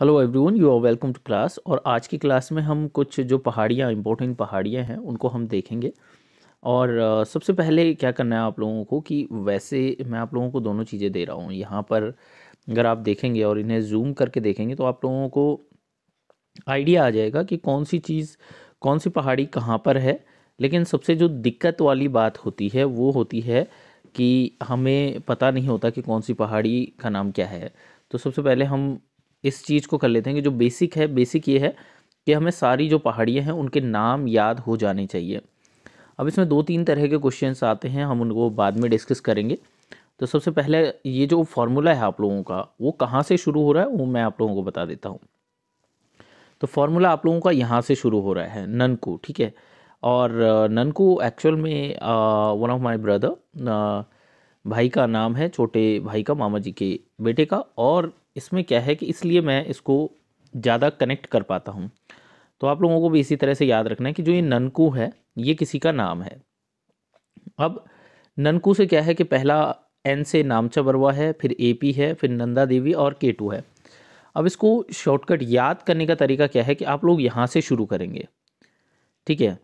hello everyone you are welcome to class और आज की क्लास में हम कुछ जो पहाड़ियाँ इंपॉर्टेंट पहाड़ियाँ हैं उनको हम देखेंगे और सबसे पहले क्या करना है आप लोगों को कि वैसे मैं आप लोगों को दोनों चीज़ें दे रहा हूँ यहाँ पर अगर आप देखेंगे और इन्हें जूम करके देखेंगे तो आप लोगों को आइडिया आ जाएगा कि कौन सी चीज़ कौन सी पहाड़ी कहाँ पर है लेकिन सबसे जो दिक्कत वाली बात होती है वो होती है कि हमें पता नहीं होता कि कौन सी पहाड़ी का नाम क्या है तो सबसे पहले हम इस चीज़ को कर लेते हैं कि जो बेसिक है बेसिक ये है कि हमें सारी जो पहाड़ियाँ हैं उनके नाम याद हो जाने चाहिए अब इसमें दो तीन तरह के क्वेश्चंस आते हैं हम उनको बाद में डिस्कस करेंगे तो सबसे पहले ये जो फार्मूला है आप लोगों का वो कहाँ से शुरू हो रहा है वो मैं आप लोगों को बता देता हूँ तो फार्मूला आप लोगों का यहाँ से शुरू हो रहा है ननकू ठीक है और ननकू एक्चुअल में वन ऑफ माय ब्रदर भाई का नाम है छोटे भाई का मामा जी के बेटे का और इसमें क्या है कि इसलिए मैं इसको ज़्यादा कनेक्ट कर पाता हूँ तो आप लोगों को भी इसी तरह से याद रखना है कि जो ये ननकू है ये किसी का नाम है अब ननकू से क्या है कि पहला एन से नामचा बरवा है फिर ए पी है फिर नंदा देवी और के टू है अब इसको शॉर्टकट याद करने का तरीका क्या है कि आप लोग यहाँ से शुरू करेंगे ठीक है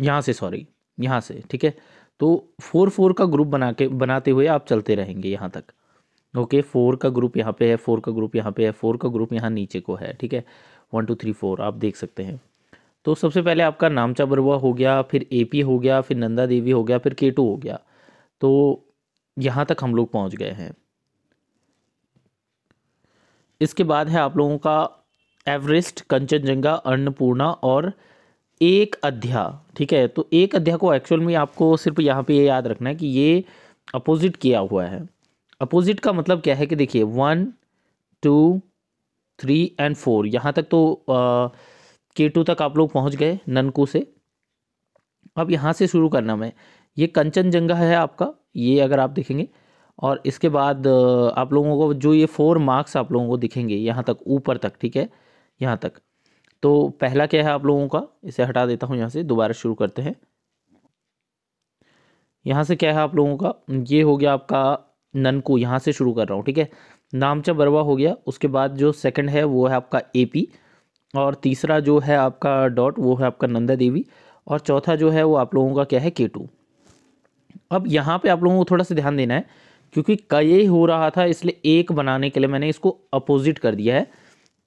यहाँ से सॉरी यहाँ से ठीक है तो फोर फोर का ग्रुप बना के बनाते हुए आप चलते रहेंगे यहाँ तक ओके फोर का ग्रुप यहाँ पे है फोर का ग्रुप यहाँ पे है फोर का ग्रुप यहाँ नीचे को है ठीक है वन टू थ्री फोर आप देख सकते हैं तो सबसे पहले आपका नामचा बरुआ हो गया फिर पी हो गया फिर नंदा देवी हो गया फिर टू हो गया तो यहाँ तक हम लोग पहुँच गए हैं इसके बाद है आप लोगों का एवरेस्ट कंचनजंगा अन्नपूर्णा और एक अध्या ठीक है तो एक अध्या को एक्चुअल में आपको सिर्फ यहाँ पे ये याद रखना है कि ये अपोजिट किया हुआ है अपोजिट का मतलब क्या है कि देखिए one two three and four यहाँ तक तो के टू तक आप लोग पहुँच गए ननकू से अब यहाँ से शुरू करना मैं ये कंचनजंगा है आपका ये अगर आप देखेंगे और इसके बाद आप लोगों को जो ये फोर मार्क्स आप लोगों को दिखेंगे यहाँ तक ऊपर तक ठीक है यहाँ तक तो पहला क्या है आप लोगों का इसे हटा देता हूँ यहाँ से दोबारा शुरू करते हैं यहाँ से क्या है आप लोगों का ये हो गया आपका ननकू यहाँ से शुरू कर रहा हूँ ठीक है नामचा बरवा हो गया उसके बाद जो सेकंड है वो है आपका एपी और तीसरा जो है आपका डॉट वो है आपका नंदा देवी और चौथा जो है वो आप लोगों का क्या है के टू अब यहाँ पे आप लोगों को थोड़ा सा ध्यान देना है क्योंकि कई हो रहा था इसलिए एक बनाने के लिए मैंने इसको अपोजिट कर दिया है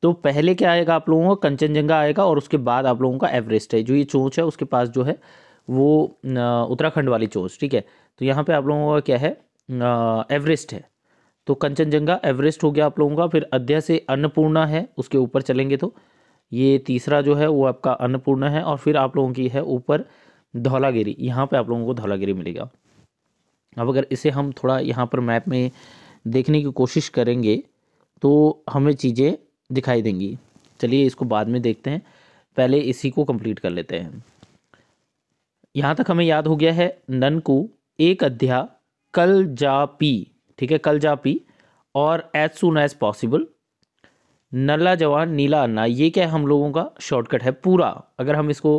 तो पहले क्या आएगा आप लोगों का कंचनजंगा आएगा और उसके बाद आप लोगों का एवरेस्ट है जो ये चोंच है उसके पास जो है वो उत्तराखंड वाली चोंच ठीक है तो यहाँ पर आप लोगों का क्या है एवरेस्ट है तो कंचनजंगा एवरेस्ट हो गया आप लोगों का फिर अध्याय से अन्नपूर्णा है उसके ऊपर चलेंगे तो ये तीसरा जो है वो आपका अन्नपूर्णा है और फिर आप लोगों की है ऊपर धौलागिरी यहाँ पे आप लोगों को धौलागिरी मिलेगा अब अगर इसे हम थोड़ा यहाँ पर मैप में देखने की कोशिश करेंगे तो हमें चीज़ें दिखाई देंगी चलिए इसको बाद में देखते हैं पहले इसी को कंप्लीट कर लेते हैं यहाँ तक हमें याद हो गया है नन को एक अध्याय कल जा पी ठीक है कल जा पी और एज सुन एज पॉसिबल नला जवान नीला अन्ना ये क्या है हम लोगों का शॉर्टकट है पूरा अगर हम इसको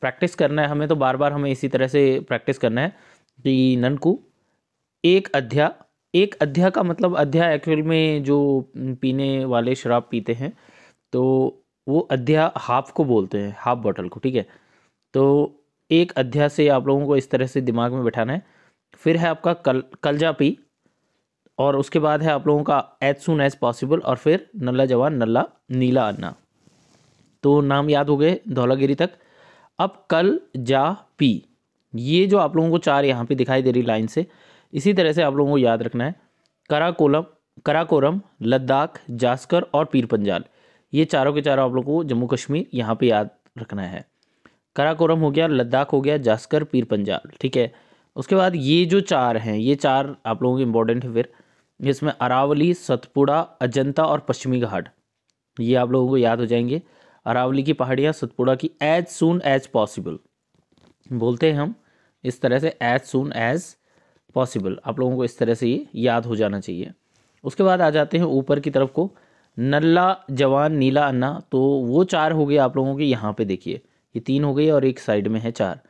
प्रैक्टिस करना है हमें तो बार बार हमें इसी तरह से प्रैक्टिस करना है कि ननकू एक अध्या एक अध्या का मतलब अध्याय एक्चुअल में जो पीने वाले शराब पीते हैं तो वो अध्या हाफ को बोलते हैं हाफ बॉटल को ठीक है तो एक अध्याय से आप लोगों को इस तरह से दिमाग में बैठाना है फिर है आपका कल कलजा पी और उसके बाद है आप लोगों का एज सुन एज पॉसिबल और फिर नल्ला जवान नल्ला नीला अन्ना तो नाम याद हो गए धौलागिरी तक अब कल जा पी ये जो आप लोगों को चार यहाँ पे दिखाई दे रही लाइन से इसी तरह से आप लोगों को याद रखना है कराकोलम कराकोरम लद्दाख जास्कर और पीर पंजाल ये चारों के चारों आप लोगों को जम्मू कश्मीर यहाँ पे याद रखना है कराकोरम हो गया लद्दाख हो गया जास्कर पीर पंजाल ठीक है उसके बाद ये जो चार हैं ये चार आप लोगों के इंपॉर्टेंट है फिर इसमें अरावली सतपुड़ा अजंता और पश्चिमी घाट ये आप लोगों को याद हो जाएंगे अरावली की पहाड़ियाँ सतपुड़ा की एज सून एज पॉसिबल बोलते हैं हम इस तरह से एज सुन एज पॉसिबल आप लोगों को इस तरह से ये याद हो जाना चाहिए उसके बाद आ जाते हैं ऊपर की तरफ को नल्ला जवान नीला अन्ना तो वो चार हो गए आप लोगों के यहाँ पे देखिए ये तीन हो गई और एक साइड में है चार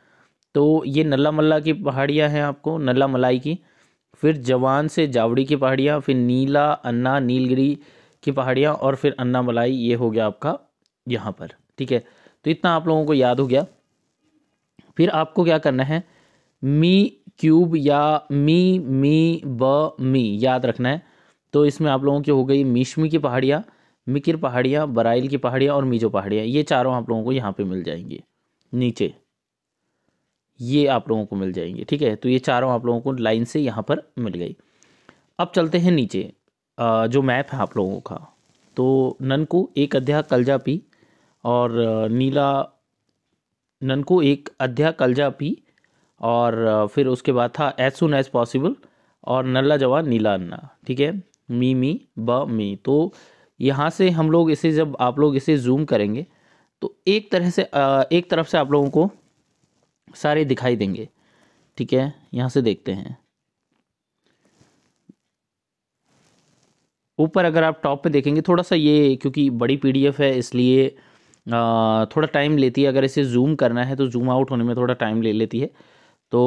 तो ये नल्ला मल्ला की पहाड़ियाँ हैं आपको नल्ला मलाई की फिर जवान से जावड़ी की पहाड़ियाँ फिर नीला अन्ना नीलगिरी की पहाड़ियाँ और फिर अन्ना मलाई ये हो गया आपका यहाँ पर ठीक है तो इतना आप लोगों को याद हो गया फिर आपको क्या करना है मी क्यूब या मी मी ब मी याद रखना है तो इसमें आप लोगों की हो गई मीशमी की पहाड़ियाँ मिकिर पहाड़ियाँ बराइल की पहाड़ियाँ और मीजो पहाड़ियाँ ये चारों आप लोगों को यहाँ पे मिल जाएंगी नीचे ये आप लोगों को मिल जाएंगे ठीक है तो ये चारों आप लोगों को लाइन से यहाँ पर मिल गई अब चलते हैं नीचे जो मैप है आप लोगों का तो नन को एक अध्याय कलजा पी और नीला नन को एक अध्याय कलजा पी और फिर उसके बाद था एज सुन एज पॉसिबल और नल्ला जवान नीला अन्ना ठीक है मी मी ब मी तो यहाँ से हम लोग इसे जब आप लोग इसे जूम करेंगे तो एक तरह से एक तरफ से आप लोगों को सारे दिखाई देंगे ठीक है यहाँ से देखते हैं ऊपर अगर आप टॉप पे देखेंगे थोड़ा सा ये क्योंकि बड़ी पीडीएफ है इसलिए थोड़ा टाइम लेती है अगर इसे जूम करना है तो जूम आउट होने में थोड़ा टाइम ले लेती है तो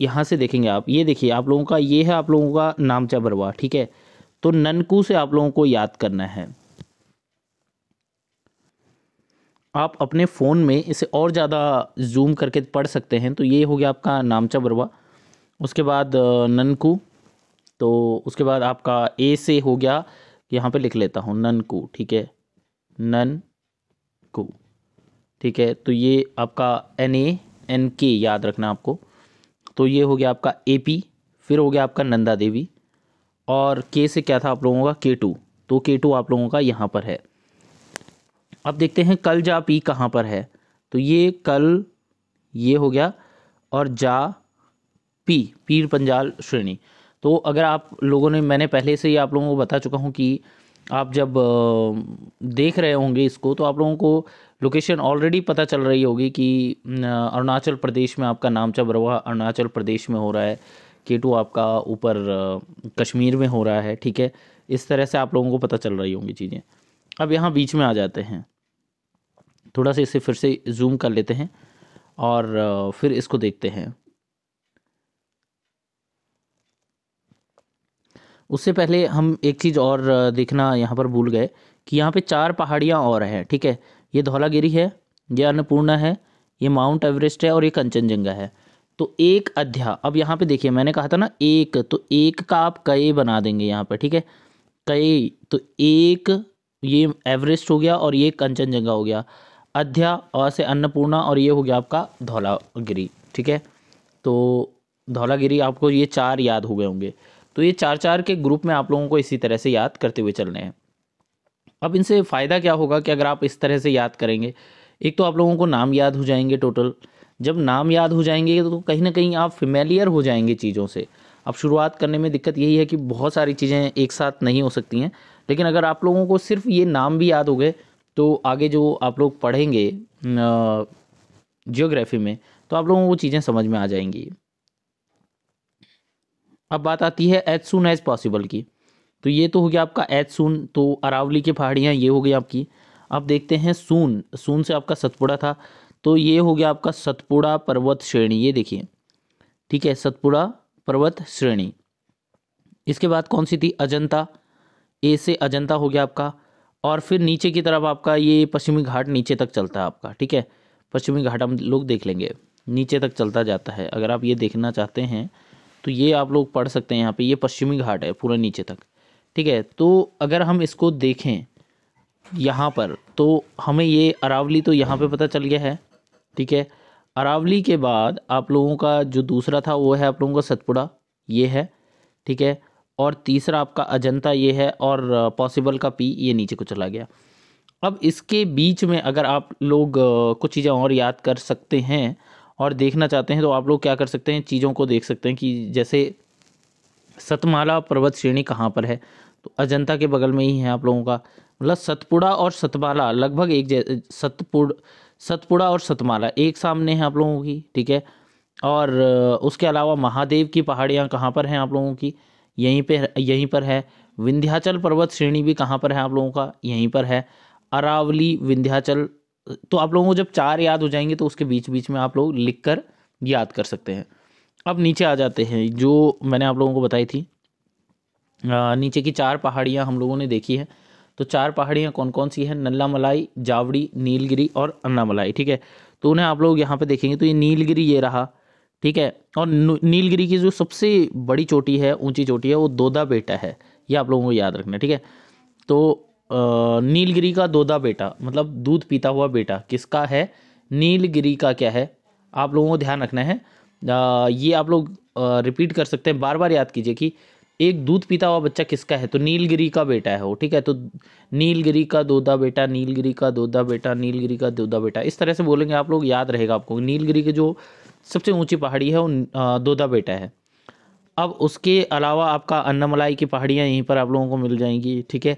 यहाँ से देखेंगे आप ये देखिए आप लोगों का ये है आप लोगों का नामचा बरवा ठीक है तो ननकू से आप लोगों को याद करना है आप अपने फ़ोन में इसे और ज़्यादा जूम करके पढ़ सकते हैं तो ये हो गया आपका नामचा बरवा उसके बाद ननकू तो उसके बाद आपका ए से हो गया यहाँ पे लिख लेता हूँ ननकू ठीक है नन कू ठीक है तो ये आपका एन ए एन के याद रखना आपको तो ये हो गया आपका ए पी फिर हो गया आपका नंदा देवी और के से क्या था आप लोगों का के टू तो के टू आप लोगों का यहाँ पर है अब देखते हैं कल जा पी कहाँ पर है तो ये कल ये हो गया और जा पी पीर पंजाल श्रेणी तो अगर आप लोगों ने मैंने पहले से ही आप लोगों को बता चुका हूँ कि आप जब देख रहे होंगे इसको तो आप लोगों को लोकेशन ऑलरेडी पता चल रही होगी कि अरुणाचल प्रदेश में आपका नामचा बरवा अरुणाचल प्रदेश में हो रहा है के टू आपका ऊपर कश्मीर में हो रहा है ठीक है इस तरह से आप लोगों को पता चल रही होंगी चीज़ें अब यहाँ बीच में आ जाते हैं थोड़ा सा इसे फिर से जूम कर लेते हैं और फिर इसको देखते हैं उससे पहले हम एक चीज़ और देखना यहाँ पर भूल गए कि यहाँ पे चार पहाड़ियाँ और हैं ठीक है ये धौलागिरी है ये अन्नपूर्णा है ये माउंट एवरेस्ट है और ये कंचनजंगा है तो एक अध्याय अब यहाँ पे देखिए मैंने कहा था ना एक तो एक का आप कई बना देंगे यहाँ पर ठीक है कई तो एक ये एवरेस्ट हो गया और ये कंचनजंगा हो गया अध्या अ अन्नपूर्णा और ये हो गया आपका धौलागिरी ठीक है तो धौलागिरी आपको ये चार याद हो गए होंगे तो ये चार चार के ग्रुप में आप लोगों को इसी तरह से याद करते हुए चलने हैं अब इनसे फ़ायदा क्या होगा कि अगर आप इस तरह से याद करेंगे एक तो आप लोगों को नाम याद हो जाएंगे टोटल जब नाम याद हो जाएंगे तो कहीं ना कहीं आप फेमेलियर हो जाएंगे चीज़ों से अब शुरुआत करने में दिक्कत यही है कि बहुत सारी चीज़ें एक साथ नहीं हो सकती हैं लेकिन अगर आप लोगों को सिर्फ ये नाम भी याद हो गए तो आगे जो आप लोग पढ़ेंगे जियोग्राफी में तो आप लोगों को वो चीज़ें समझ में आ जाएंगी अब बात आती है एज सुन एज पॉसिबल की तो ये तो हो गया आपका एज सुन तो अरावली की पहाड़ियाँ ये हो गई आपकी अब देखते हैं सून सून से आपका सतपुड़ा था तो ये हो गया आपका सतपुड़ा पर्वत श्रेणी ये देखिए ठीक है सतपुड़ा पर्वत श्रेणी इसके बाद कौन सी थी अजंता ए से अजंता हो गया आपका और फिर नीचे की तरफ आपका ये पश्चिमी घाट नीचे तक चलता है आपका ठीक है पश्चिमी घाट हम लोग देख लेंगे नीचे तक चलता जाता है अगर आप ये देखना चाहते हैं तो ये आप लोग पढ़ सकते हैं यहाँ पे ये पश्चिमी घाट है पूरा नीचे तक ठीक है तो अगर हम इसको देखें यहाँ पर तो हमें ये अरावली तो यहाँ पे पता चल गया है ठीक है अरावली के बाद आप लोगों का जो दूसरा था वो है आप लोगों का सतपुड़ा ये है ठीक है और तीसरा आपका अजंता ये है और पॉसिबल का पी ये नीचे को चला गया अब इसके बीच में अगर आप लोग कुछ चीज़ें और याद कर सकते हैं और देखना चाहते हैं तो आप लोग क्या कर सकते हैं चीज़ों को देख सकते हैं कि जैसे सतमाला पर्वत श्रेणी कहाँ पर है तो अजंता के बगल में ही है आप लोगों का मतलब सतपुड़ा और सतमाला लगभग एक जैसे सतपुड़ सतपुड़ा और सतमाला एक सामने है आप लोगों की ठीक है और उसके अलावा महादेव की पहाड़ियाँ कहाँ पर हैं आप लोगों की यहीं पे यहीं पर है विंध्याचल पर्वत श्रेणी भी कहाँ पर है आप लोगों का यहीं पर है अरावली विंध्याचल तो आप लोगों को जब चार याद हो जाएंगे तो उसके बीच बीच में आप लोग लिख कर याद कर सकते हैं अब नीचे आ जाते हैं जो मैंने आप लोगों को बताई थी आ, नीचे की चार पहाड़ियाँ हम लोगों ने देखी है तो चार पहाड़ियाँ कौन कौन सी हैं नल्ला मलाई जावड़ी नीलगिरी और अन्नामलाई ठीक है तो उन्हें आप लोग यहाँ पे देखेंगे तो ये नीलगिरी ये रहा ठीक है और नीलगिरी की जो सबसे बड़ी चोटी है ऊंची चोटी है वो दोदा बेटा है ये आप लोगों को याद रखना है ठीक है तो नीलगिरी का दोदा बेटा मतलब दूध पीता हुआ बेटा किसका है नीलगिरी का क्या है आप लोगों को ध्यान रखना है आ, ये आप लोग रिपीट कर सकते हैं बार बार याद कीजिए कि एक दूध पीता हुआ बच्चा किसका है तो नीलगिरी का बेटा है वो ठीक है तो नीलगिरी का दोदा बेटा नीलगिरी का दोदा बेटा नीलगिरी का दोदा बेटा इस तरह से बोलेंगे आप लोग याद रहेगा आपको नीलगिरी के जो सबसे ऊंची पहाड़ी है वो दोदा बेटा है अब उसके अलावा आपका अन्नामलाई की पहाड़ियाँ यहीं पर आप लोगों को मिल जाएंगी ठीक है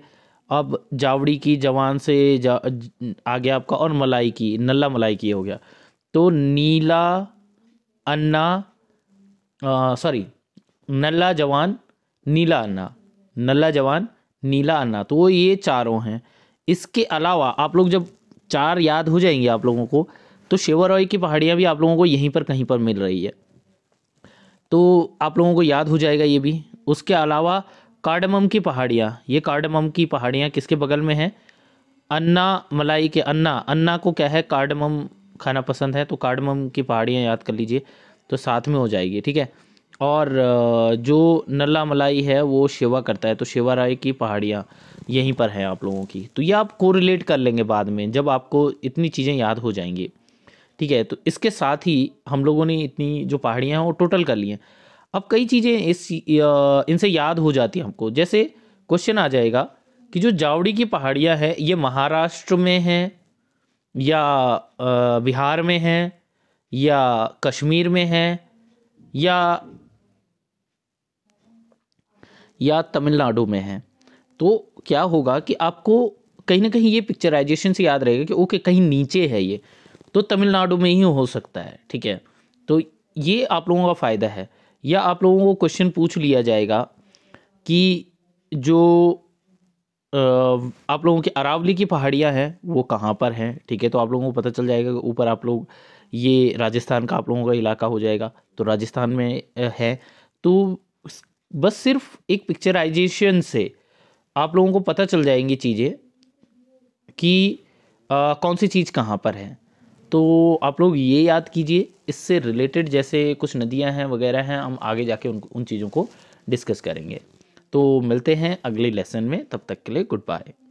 अब जावड़ी की जवान से जा आ गया आपका और मलाई की नल्ला मलाई की हो गया तो नीला अन्ना सॉरी नल्ला जवान नीला अन्ना नल्ला जवान नीला अन्ना तो ये चारों हैं इसके अलावा आप लोग जब चार याद हो जाएंगे आप लोगों को तो शेवरॉय की पहाड़ियाँ भी आप लोगों को यहीं पर कहीं पर मिल रही है तो आप लोगों को याद हो जाएगा ये भी उसके अलावा कार्डमम की पहाड़ियाँ ये कार्डमम की पहाड़ियाँ किसके बगल में हैं अन्ना मलाई के अन्ना अन्ना को क्या है कार्डमम खाना पसंद है तो कार्डमम की पहाड़ियाँ याद कर लीजिए तो साथ में हो जाएगी ठीक है और जो नल्ला मलाई है वो शेवा करता है तो शेवा राय की पहाड़ियाँ यहीं पर हैं आप लोगों की तो ये आप कोरिलेट कर लेंगे बाद में जब आपको इतनी चीज़ें याद हो जाएंगी ठीक है तो इसके साथ ही हम लोगों ने इतनी जो पहाड़ियाँ हैं वो टोटल कर ली हैं अब कई चीज़ें इस इनसे याद हो जाती हैं हमको जैसे क्वेश्चन आ जाएगा कि जो जावड़ी की पहाड़ियाँ हैं ये महाराष्ट्र में है या बिहार में है या कश्मीर में है या या तमिलनाडु में है तो क्या होगा कि आपको कहीं ना कहीं ये पिक्चराइजेशन से याद रहेगा कि ओके कहीं नीचे है ये तो तमिलनाडु में ही हो सकता है ठीक है तो ये आप लोगों का फ़ायदा है या आप लोगों को क्वेश्चन पूछ लिया जाएगा कि जो आप लोगों की अरावली की पहाड़ियाँ हैं वो कहाँ पर हैं ठीक है तो आप लोगों को पता चल जाएगा कि ऊपर आप लोग ये राजस्थान का आप लोगों का इलाका हो जाएगा तो राजस्थान में है तो बस सिर्फ एक पिक्चराइजेशन से आप लोगों को पता चल जाएंगी चीज़ें कि आ, कौन सी चीज़ कहाँ पर है तो आप लोग ये याद कीजिए इससे रिलेटेड जैसे कुछ नदियाँ हैं वगैरह हैं हम आगे जाके उन उन चीज़ों को डिस्कस करेंगे तो मिलते हैं अगले लेसन में तब तक के लिए गुड बाय